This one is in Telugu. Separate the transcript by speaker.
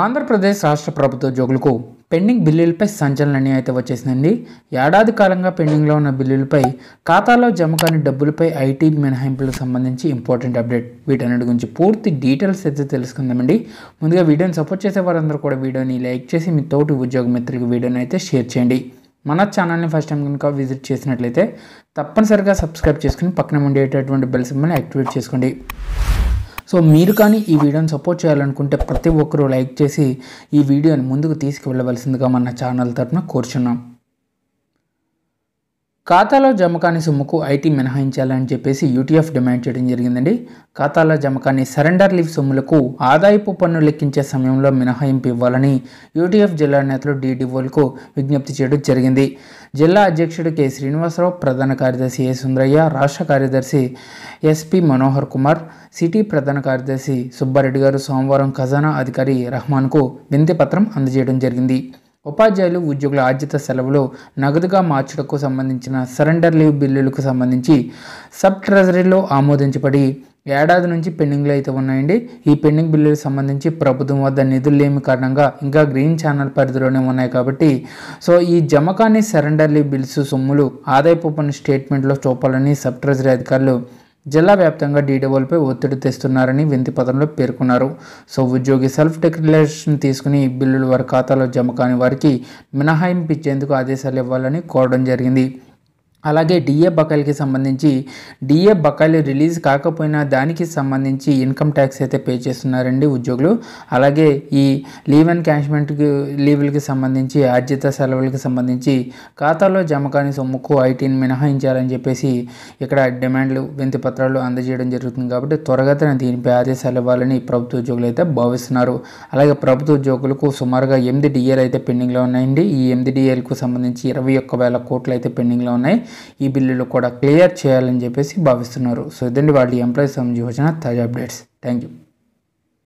Speaker 1: ఆంధ్రప్రదేశ్ రాష్ట్ర ప్రభుత్వ ఉద్యోగులకు పెండింగ్ బిల్లులపై సంచలన నిర్ణయం అయితే వచ్చేసిందండి ఏడాది కాలంగా పెండింగ్లో ఉన్న బిల్లులపై ఖాతాలో జమ కాని డబ్బులపై ఐటీ మినహాయింపులకు సంబంధించి ఇంపార్టెంట్ అప్డేట్ వీటన్నిటి గురించి పూర్తి డీటెయిల్స్ అయితే తెలుసుకుందామండి ముందుగా వీడియోని సపోర్ట్ చేసే వారందరూ కూడా వీడియోని లైక్ చేసి మీ తోటి ఉద్యోగ మిత్రులకు వీడియోని అయితే షేర్ చేయండి మన ఛానల్ని ఫస్ట్ టైం కనుక విజిట్ చేసినట్లయితే తప్పనిసరిగా సబ్స్క్రైబ్ చేసుకుని పక్కన ఉండేటటువంటి బెల్ సింబల్ని యాక్టివేట్ చేసుకోండి సో మీరు కానీ ఈ వీడియోని సపోర్ట్ చేయాలనుకుంటే ప్రతి ఒక్కరూ లైక్ చేసి ఈ వీడియోని ముందుకు తీసుకువెళ్ళవలసిందిగా మన ఛానల్ తరఫున కోరుచున్నాం ఖాతాలో జమ కాని సొమ్ముకు ఐటీ మినహాయించాలని చెప్పేసి యూటీఎఫ్ డిమాండ్ చేయడం జరిగిందండి ఖాతాలో జమ కాని సరెండర్ లీవ్ సొమ్ములకు ఆదాయపు పన్ను లెక్కించే సమయంలో మినహాయింపు ఇవ్వాలని యూటీఎఫ్ జిల్లా నేతలు డిడిఓలకు విజ్ఞప్తి చేయడం జరిగింది జిల్లా అధ్యక్షుడు కె శ్రీనివాసరావు ప్రధాన కార్యదర్శి ఏ సుందరయ్య రాష్ట్ర కార్యదర్శి ఎస్పి మనోహర్ కుమార్ సిటీ ప్రధాన కార్యదర్శి సుబ్బారెడ్డి గారు సోమవారం ఖజానా అధికారి రహమాన్కు వింతి పత్రం అందజేయడం జరిగింది ఉపాధ్యాయులు ఉద్యోగుల ఆద్యత సెలవులు నగదుగా మార్చుటకు సంబంధించిన సరెండర్ లీవ్ బిల్లులకు సంబంధించి సబ్ ట్రెజరీలో ఆమోదించబడి ఏడాది నుంచి పెండింగ్లు అయితే ఉన్నాయండి ఈ పెండింగ్ బిల్లులకు సంబంధించి ప్రభుత్వం వద్ద నిధులు లేని కారణంగా ఇంకా గ్రీన్ ఛానల్ పరిధిలోనే ఉన్నాయి కాబట్టి సో ఈ జమకాని సరెండర్ సరెండర్లీ బిల్స్ సొమ్ములు ఆదాయపు పన్ను స్టేట్మెంట్లో చూపాలని సబ్ ట్రెజరీ అధికారులు జిల్లా వ్యాప్తంగా డీడీఓలపై ఒత్తిడి తెస్తున్నారని వింతి పదంలో పేర్కొన్నారు సో ఉద్యోగి సెల్ఫ్ డిక్లరేషన్ తీసుకుని బిల్లులు వారి ఖాతాలో జమ కాని వారికి మినహాయింపు ఇచ్చేందుకు ఆదేశాలు ఇవ్వాలని కోరడం జరిగింది అలాగే డిఏ బకాయిలకి సంబంధించి డిఏ బకాయిలు రిలీజ్ కాకపోయినా దానికి సంబంధించి ఇన్కమ్ ట్యాక్స్ అయితే పే చేస్తున్నారండి ఉద్యోగులు అలాగే ఈ లీవ్ అండ్ క్యాష్మెంట్కి లీవులకి సంబంధించి ఆర్జిత సెలవులకి సంబంధించి ఖాతాలో జమ కాని సొమ్ముకు ఐటీని మినహాయించాలని చెప్పేసి ఇక్కడ డిమాండ్లు వింతి పత్రాలు అందజేయడం జరుగుతుంది కాబట్టి త్వరగా దీనిపై ఆదేశాలు ఇవ్వాలని ప్రభుత్వ ఉద్యోగులు అయితే భావిస్తున్నారు అలాగే ప్రభుత్వ ఉద్యోగులకు సుమారుగా ఎనిమిది డిఏలు అయితే పెండింగ్లో ఉన్నాయండి ఈ ఎనిమిది డిఏలకు సంబంధించి ఇరవై ఒక్క వేల కోట్లు అయితే పెండింగ్లో ఉన్నాయి ఈ బిల్లులు కూడా క్లియర్ చేయాలని చెప్పేసి భావిస్తున్నారు సో ఇదండి వాళ్ళు ఎంప్లాయీస్ సంబంధించి వచ్చిన తాజా అప్డేట్స్ థ్యాంక్ యూ